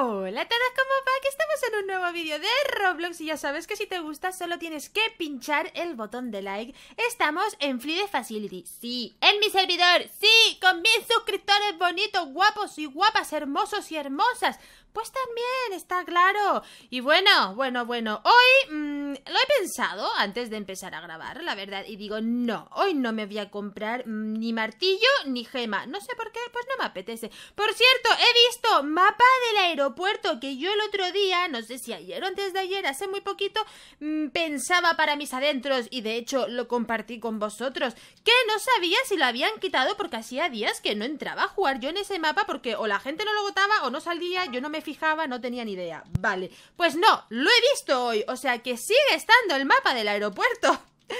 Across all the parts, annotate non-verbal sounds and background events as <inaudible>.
Hola a todos, ¿cómo va? Que estamos en un nuevo vídeo de Roblox y ya sabes que si te gusta solo tienes que pinchar el botón de like. Estamos en the Facility, sí, en mi servidor, sí, con mil suscriptores bonitos, guapos y guapas, hermosos y hermosas. Pues también, está claro. Y bueno, bueno, bueno, hoy mm, lo he pensado antes de empezar a grabar, la verdad, y digo, no, hoy no me voy a comprar mm, ni martillo ni gema. No sé por qué, pues no me apetece. Por cierto, he visto mapa del aeropuerto que yo el otro día, no sé si ayer o antes de ayer, hace muy poquito, mm, pensaba para mis adentros y de hecho lo compartí con vosotros, que no sabía si lo habían quitado porque hacía días que no entraba a jugar yo en ese mapa porque o la gente no lo votaba o no salía, yo no me fijaba, no tenía ni idea. Vale, pues no, lo he visto hoy, o sea que sigue estando el mapa del aeropuerto. <laughs>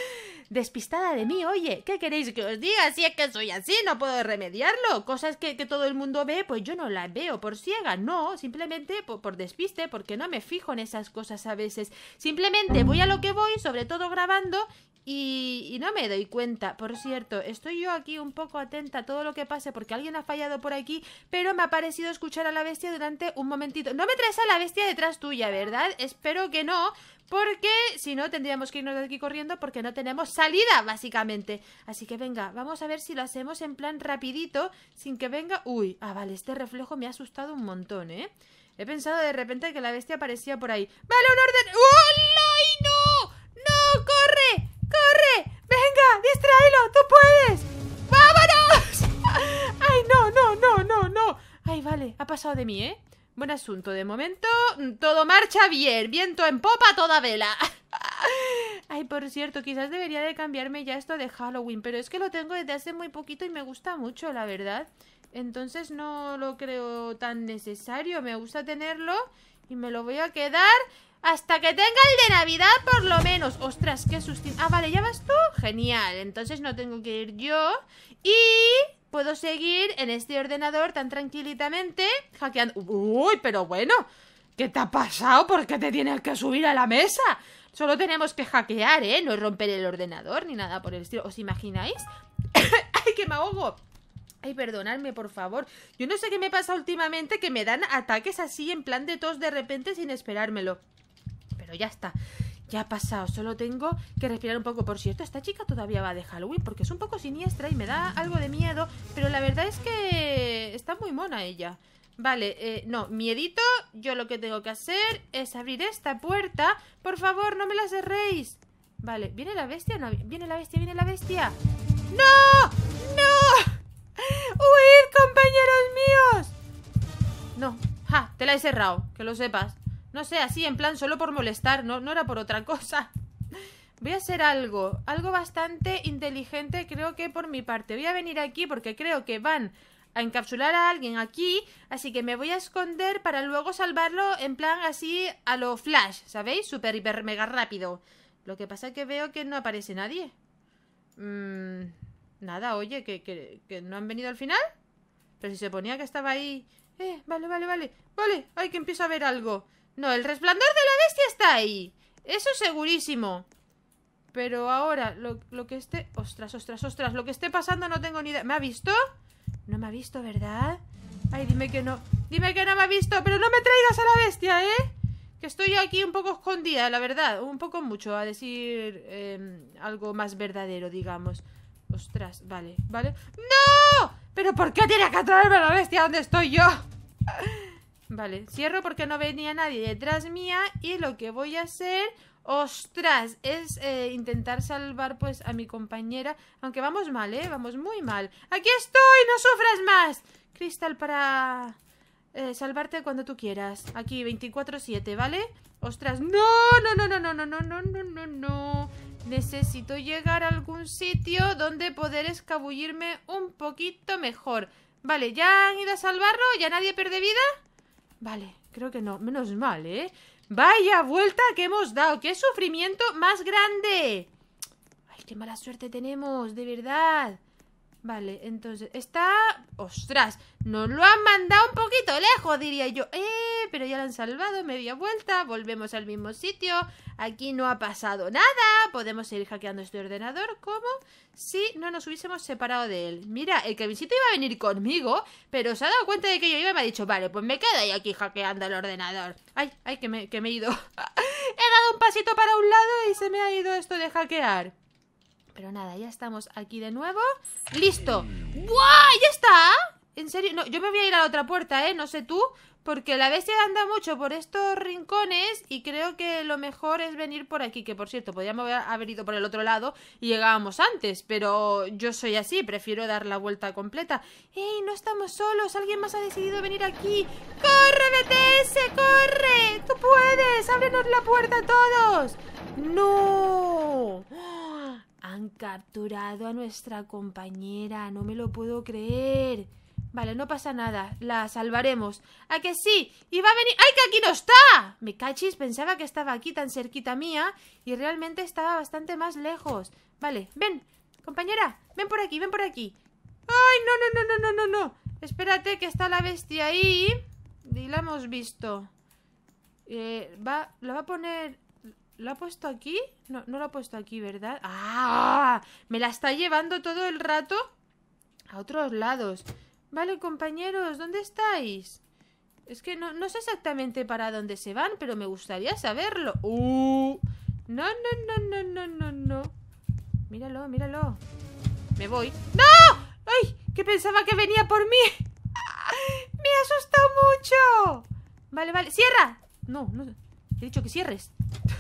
Despistada de mí, oye, ¿qué queréis que os diga? Si es que soy así, no puedo remediarlo. Cosas que, todo el mundo ve, pues yo no las veo por ciega, no, simplemente por, por despiste, porque no me fijo en esas cosas a veces. Simplemente voy a lo que voy, sobre todo grabando, y, no me doy cuenta. Por cierto, estoy yo aquí un poco atenta a todo lo que pase porque alguien ha fallado por aquí, pero me ha parecido escuchar a la bestia durante un momentito. No me traes a la bestia detrás tuya, ¿verdad? Espero que no, porque si no tendríamos que irnos de aquí corriendo porque no tenemos salida, básicamente. Así que venga, vamos a ver si lo hacemos en plan rapidito, sin que venga... Uy, ah, vale, este reflejo me ha asustado un montón, ¿eh? He pensado de repente que la bestia aparecía por ahí. Vale, un orden... y no! ¡No! ¡Corre! ¡Distráelo! ¡Tú puedes! ¡Vámonos! ¡Ay, no, no, no, no, no! Ay, vale, ha pasado de mí, ¿eh? Buen asunto, de momento mm, todo marcha bien, viento en popa toda vela. <laughs> Ay, por cierto, quizás debería de cambiarme ya esto de Halloween, pero es que lo tengo desde hace muy poquito y me gusta mucho, la verdad. Entonces no lo creo tan necesario, me gusta tenerlo y me lo voy a quedar hasta que tenga el de Navidad, por lo menos. Ostras, qué susto. Ah, vale, ¿ya vas tú? Genial. Entonces no tengo que ir yo. Y puedo seguir en este ordenador tan tranquilitamente hackeando. Uy, pero bueno. ¿Qué te ha pasado? ¿Por qué te tienes que subir a la mesa? Solo tenemos que hackear, ¿eh? No romper el ordenador ni nada por el estilo. ¿Os imagináis? <coughs> ¡Ay, que me ahogo! Ay, perdonadme, por favor. Yo no sé qué me pasa últimamente que me dan ataques así en plan de tos de repente sin esperármelo ya está. Ya ha pasado, solo tengo que respirar un poco. Por cierto, esta chica todavía va de Halloween porque es un poco siniestra y me da algo de miedo, pero la verdad es que está muy mona ella. Vale, eh, no, miedito, yo lo que tengo que hacer es abrir esta puerta. Por favor, no me la cerréis. Vale, ¿viene la bestia? No, viene la bestia, viene la bestia. ¡No! ¡No! ¡Huid, compañeros míos! No, ja, te la he cerrado, que lo sepas. No sé, así, en plan, solo por molestar, no, no era por otra cosa. <laughs> Voy a hacer algo, algo bastante inteligente creo que por mi parte. Voy a venir aquí porque creo que van a encapsular a alguien aquí, así que me voy a esconder para luego salvarlo en plan así a lo flash, ¿sabéis? Super, hiper, mega rápido. Lo que pasa es que veo que no aparece nadie. Mm, nada, oye, ¿que, que no han venido al final. Pero si se ponía que estaba ahí... Eh, vale, vale, vale. Vale, ay, que empiezo a ver algo. No, el resplandor de la bestia está ahí. Eso es segurísimo. Pero ahora, lo, que esté... Ostras, ostras, ostras. Lo que esté pasando no tengo ni idea. ¿Me ha visto? No me ha visto, ¿verdad? Ay, dime que no. Dime que no me ha visto. Pero no me traigas a la bestia, ¿eh? Que estoy aquí un poco escondida, la verdad. Un poco mucho, a decir em, algo más verdadero, digamos. Ostras, vale, vale. ¡No! ¿Pero por qué tiene que atraerme a la bestia donde estoy yo? Vale, cierro porque no venía nadie detrás mía y lo que voy a hacer, ostras, es intentar salvar pues a mi compañera, aunque vamos mal, ¿eh? Vamos muy mal. ¡Aquí estoy! ¡No sufras más! Cristal para salvarte cuando tú quieras. Aquí, 24-7, ¿vale? Ostras, no, no, no, no, no, no, no, no, no, no, no. Necesito llegar a algún sitio donde poder escabullirme un poquito mejor. Vale, ¿ya han ido a salvarlo? ¿Ya nadie pierde vida? Vale, creo que no. Menos mal, ¿eh? Vaya vuelta que hemos dado. ¡Qué sufrimiento más grande! ¡Ay, qué mala suerte tenemos! De verdad. Vale, entonces, está... ¡Ostras! Nos lo han mandado un poquito lejos, diría yo. ¡Eh! Pero ya lo han salvado, media vuelta, volvemos al mismo sitio. Aquí no ha pasado nada. Podemos seguir hackeando este ordenador. ¿Cómo? Si no nos hubiésemos separado de él. Mira, el Kevincito iba a venir conmigo, pero se ha dado cuenta de que yo iba y me ha dicho, vale, pues me quedo ahí aquí hackeando el ordenador. ¡Ay, ay, que que me he ido! <laughs> he dado un pasito para un lado y se me ha ido esto de hackear. Pero nada, ya estamos aquí de nuevo. ¡Listo! ¡Buah! ¡Ya está! En serio, no, yo me voy a ir a la otra puerta, ¿eh? No sé tú, porque la bestia anda mucho por estos rincones y creo que lo mejor es venir por aquí, que por cierto, podríamos haber ido por el otro lado y llegábamos antes, pero yo soy así, prefiero dar la vuelta completa. ¡Ey, no estamos solos! ¡Alguien más ha decidido venir aquí! ¡Corre, BTS! ¡Corre! ¡Tú puedes! ¡Ábrenos la puerta a todos! ¡No! Han capturado a nuestra compañera. No me lo puedo creer. Vale, no pasa nada. La salvaremos. ¡A que sí! ¡Y va a venir! ¡Ay, que aquí no está! Me cachis, pensaba que estaba aquí tan cerquita mía y realmente estaba bastante más lejos. Vale, ven, compañera, ven por aquí, ven por aquí. ¡Ay, no, no, no, no, no, no, no! Espérate que está la bestia ahí. Y la hemos visto. Eh, va, la va a poner ¿Lo ha puesto aquí? No, no lo ha puesto aquí, ¿verdad? ¡Ah! Me la está llevando todo el rato a otros lados. Vale, compañeros, ¿dónde estáis? Es que no, sé exactamente para dónde se van, pero me gustaría saberlo. ¡Uh! No, no, no, no, no, no, no. Míralo, míralo. Me voy. ¡No! ¡Ay! Que pensaba que venía por mí. ¡Ah! ¡Me ha asustado mucho! Vale, vale. ¡Cierra! No, no he dicho que cierres.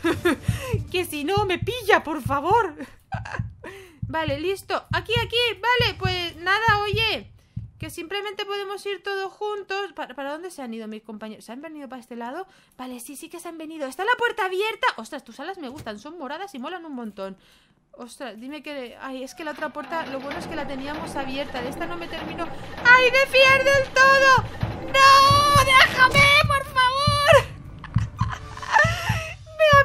<laughs> que si no, me pilla, por favor. <laughs> vale, listo. Aquí, aquí. Vale, pues nada, oye. Que simplemente podemos ir todos juntos. ¿Para, dónde se han ido mis compañeros? ¿Se han venido para este lado? Vale, sí, sí que se han venido. ¡Está la puerta abierta! Ostras, tus alas me gustan. Son moradas y molan un montón. Ostras, dime que... Ay, es que la otra puerta... Lo bueno es que la teníamos abierta. esta no me termino... ¡Ay, me pierdo del todo! ¡No! ¡Déjame!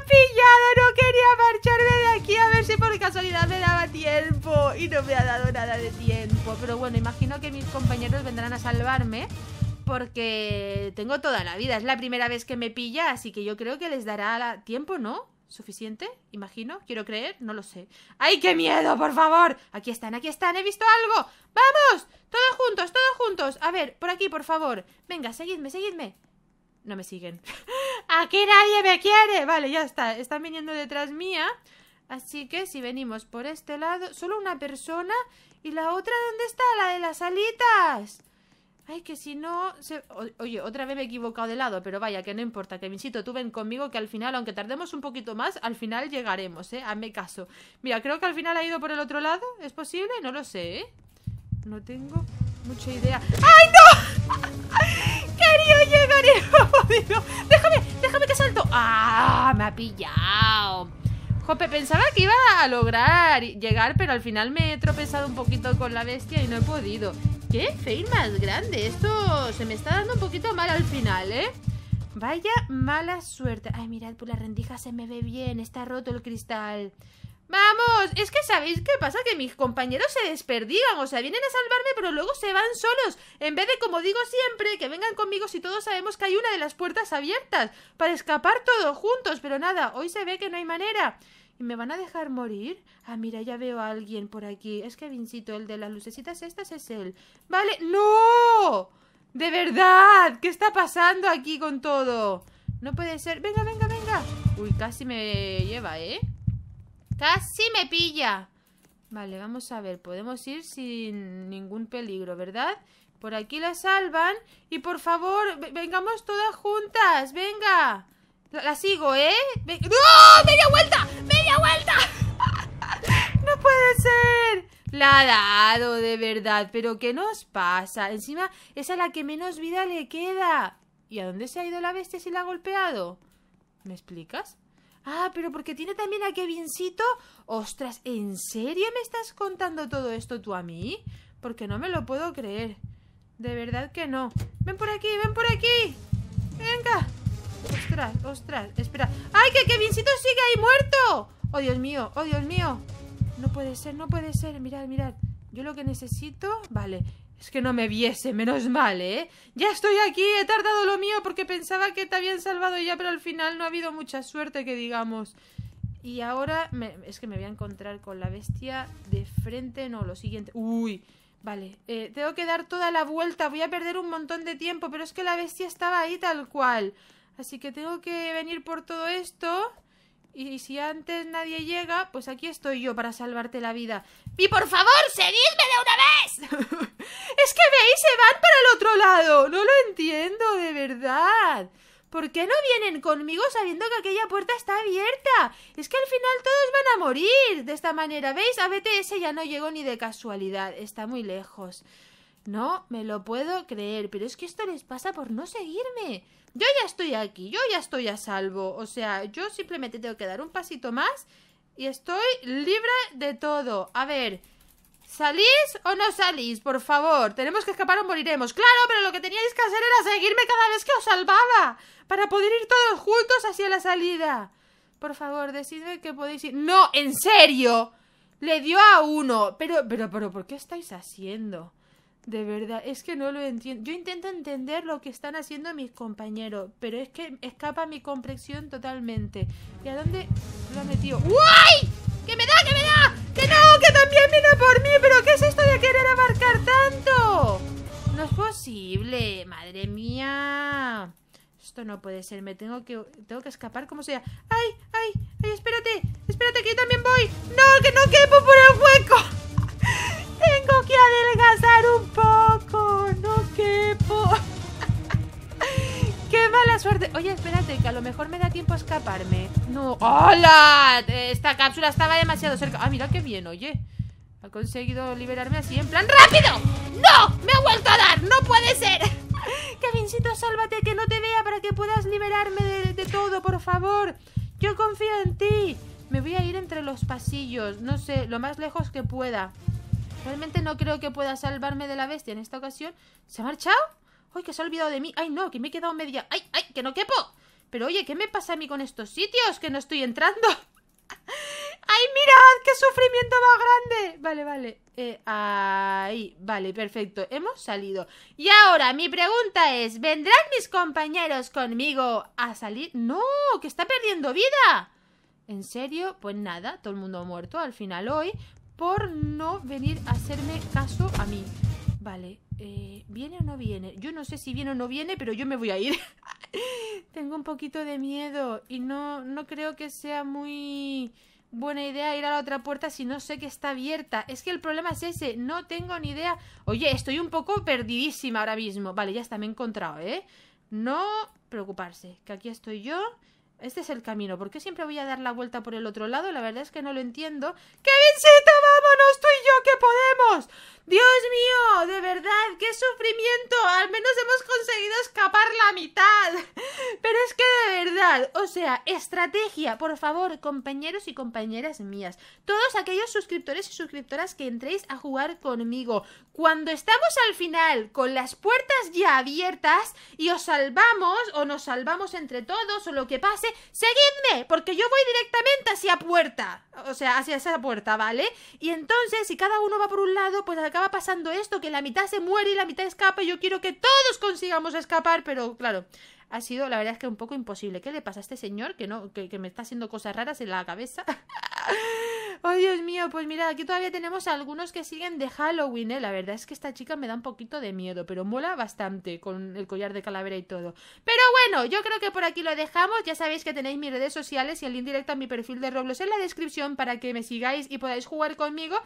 pillado, no quería marcharme de aquí a ver si por casualidad me daba tiempo y no me ha dado nada de tiempo. Pero bueno, imagino que mis compañeros vendrán a salvarme porque tengo toda la vida, es la primera vez que me pilla, así que yo creo que les dará tiempo, ¿no? ¿Suficiente? Imagino, quiero creer, no lo sé. ¡Ay, qué miedo, por favor! Aquí están, aquí están, he visto algo. ¡Vamos! Todos juntos, todos juntos. A ver, por aquí, por favor. Venga, seguidme, seguidme. No me siguen. <laughs> ¡Aquí nadie me quiere! Vale, ya está. Están viniendo detrás mía. Así que si venimos por este lado... Solo una persona. ¿Y la otra dónde está? La de las alitas. Ay, que si no... Se... Oye, otra vez me he equivocado de lado, pero vaya, que no importa, que Vincito, tú ven conmigo que al final, aunque tardemos un poquito más, al final llegaremos, ¿eh? Hazme caso. Mira, creo que al final ha ido por el otro lado, ¿es posible? No lo sé, ¿eh? No tengo mucha idea. ¡Ay, no! <laughs> Quería llegar... Pillao Jope, pensaba que iba a lograr llegar, pero al final me he tropezado un poquito con la bestia y no he podido. ¡Qué fail más grande! Esto se me está dando un poquito mal al final, ¿eh? Vaya mala suerte. Ay, mirad, por pues la rendija se me ve bien. Está roto el cristal. Vamos, es que sabéis qué pasa, que mis compañeros se desperdigan, o sea, vienen a salvarme pero luego se van solos, en vez de, como digo siempre, que vengan conmigo si todos sabemos que hay una de las puertas abiertas, para escapar todos juntos, pero nada, hoy se ve que no hay manera. ¿Y me van a dejar morir? Ah, mira, ya veo a alguien por aquí, es que Vincito, el de las lucecitas estas es él. Vale, no. De verdad, ¿qué está pasando aquí con todo? No puede ser, venga, venga, venga. Uy, casi me lleva, ¿eh? Casi me pilla. Vale, vamos a ver. Podemos ir sin ningún peligro, ¿verdad? Por aquí la salvan. Y por favor, vengamos todas juntas. Venga. La, sigo, ¿eh? ¡No! ¡Media vuelta! ¡Media vuelta! <laughs> ¡No puede ser! La ha dado, de verdad. ¿Pero qué nos pasa? Encima, es a la que menos vida le queda. ¿Y a dónde se ha ido la bestia si la ha golpeado? ¿Me explicas? Ah, pero porque tiene también a Kevincito. Ostras, ¿en serio me estás contando todo esto tú a mí? Porque no me lo puedo creer. De verdad que no. Ven por aquí, ven por aquí. Venga. Ostras, ostras, espera. ¡Ay, que Kevincito sigue ahí muerto! ¡Oh, Dios mío! ¡Oh, Dios mío! No puede ser, no puede ser. Mirad, mirad. Yo lo que necesito... Vale, es que no me viese, menos mal, ¿eh? Ya estoy aquí, he tardado lo mío porque pensaba que te habían salvado ya, pero al final no ha habido mucha suerte, que digamos. Y ahora es que me voy a encontrar con la bestia de frente, no, lo siguiente. Uy, vale, eh, tengo que dar toda la vuelta, voy a perder un montón de tiempo, pero es que la bestia estaba ahí tal cual. Así que tengo que venir por todo esto. Y si antes nadie llega, pues aquí estoy yo para salvarte la vida. Y por favor, seguidme de una vez. <laughs> es que veis, se van para el otro lado. No lo entiendo, de verdad. ¿Por qué no vienen conmigo sabiendo que aquella puerta está abierta? Es que al final todos van a morir de esta manera. ¿Veis? A BTS ya no llegó ni de casualidad. Está muy lejos. No me lo puedo creer, pero es que esto les pasa por no seguirme yo ya estoy aquí, yo ya estoy a salvo. O sea, yo simplemente tengo que dar un pasito más y estoy libre de todo. A ver, ¿salís o no salís? Por favor, tenemos que escapar o moriremos. Claro, pero lo que teníais que hacer era seguirme cada vez que os salvaba para poder ir todos juntos hacia la salida. Por favor, decidme que podéis ir. ¡No! ¡En serio! Le dio a uno. Pero, pero, pero, ¿por qué estáis haciendo? De verdad, es que no lo entiendo. Yo intento entender lo que están haciendo mis compañeros, pero es que escapa mi comprensión totalmente. ¿Y a dónde lo ha metido? ¡Uy! ¡Que me da, que me da! ¡Que no, que también viene por mí! ¿Pero qué es esto de querer abarcar tanto? No es posible, madre mía. Esto no puede ser, me tengo que tengo que escapar como sea. ¡Ay, ay, ay, espérate! Espérate que yo también voy. No, que no quepo por el hueco que adelgazar un poco, no quepo. <laughs> ¡Qué mala suerte! Oye, espérate, que a lo mejor me da tiempo a escaparme. No. ¡Hola! Esta cápsula estaba demasiado cerca. Ah, mira qué bien, oye. Ha conseguido liberarme así, en plan rápido. ¡No! ¡Me ha vuelto a dar! ¡No puede ser! <laughs> Kevincito, sálvate, que no te vea para que puedas liberarme de todo, por favor. Yo confío en ti. Me voy a ir entre los pasillos, no sé, lo más lejos que pueda. Realmente no creo que pueda salvarme de la bestia en esta ocasión. ¿Se ha marchado? ¡Ay, que se ha olvidado de mí! ¡Ay, no! Que me he quedado media... ¡Ay, ay! ¡Que no quepo! Pero oye, ¿qué me pasa a mí con estos sitios? ¡Que no estoy entrando! <laughs> ¡Ay, mirad! ¡Qué sufrimiento más grande! Vale, vale. Eh, ahí, vale, perfecto. Hemos salido. Y ahora mi pregunta es, ¿vendrán mis compañeros conmigo a salir? No, que está perdiendo vida. ¿En serio? Pues nada, todo el mundo ha muerto al final hoy por no venir a hacerme caso a mí. Vale, eh, ¿viene o no viene? Yo no sé si viene o no viene, pero yo me voy a ir. <laughs> Tengo un poquito de miedo y no, no creo que sea muy buena idea ir a la otra puerta si no sé que está abierta. Es que el problema es ese, no tengo ni idea. Oye, estoy un poco perdidísima ahora mismo. Vale, ya está, me he encontrado, ¿eh? No preocuparse, que aquí estoy yo este es el camino. ¿Por qué siempre voy a dar la vuelta por el otro lado? La verdad es que no lo entiendo. ¡Kevincito, vámonos tú y yo qué podemos! O sea, estrategia, por favor, compañeros y compañeras mías. Todos aquellos suscriptores y suscriptoras que entréis a jugar conmigo. Cuando estamos al final, con las puertas ya abiertas, y os salvamos, o nos salvamos entre todos, o lo que pase, seguidme, porque yo voy directamente hacia puerta. O sea, hacia esa puerta, ¿vale? Y entonces, si cada uno va por un lado, pues acaba pasando esto, que la mitad se muere y la mitad escapa. yo quiero que todos consigamos escapar, pero claro, ha sido, la verdad es que un poco imposible. ¿Qué le pasa a este señor que no, que, me está haciendo cosas raras en la cabeza? <laughs> oh, Dios mío, pues mirad, aquí todavía tenemos algunos que siguen de Halloween, ¿eh? La verdad es que esta chica me da un poquito de miedo, pero mola bastante con el collar de calavera y todo. Pero bueno, yo creo que por aquí lo dejamos. Ya sabéis que tenéis mis redes sociales y el link directo a mi perfil de Roblox en la descripción para que me sigáis y podáis jugar conmigo.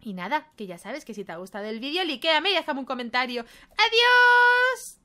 Y nada, que ya sabes que si te ha gustado el vídeo, liquéame y déjame un comentario. ¡Adiós!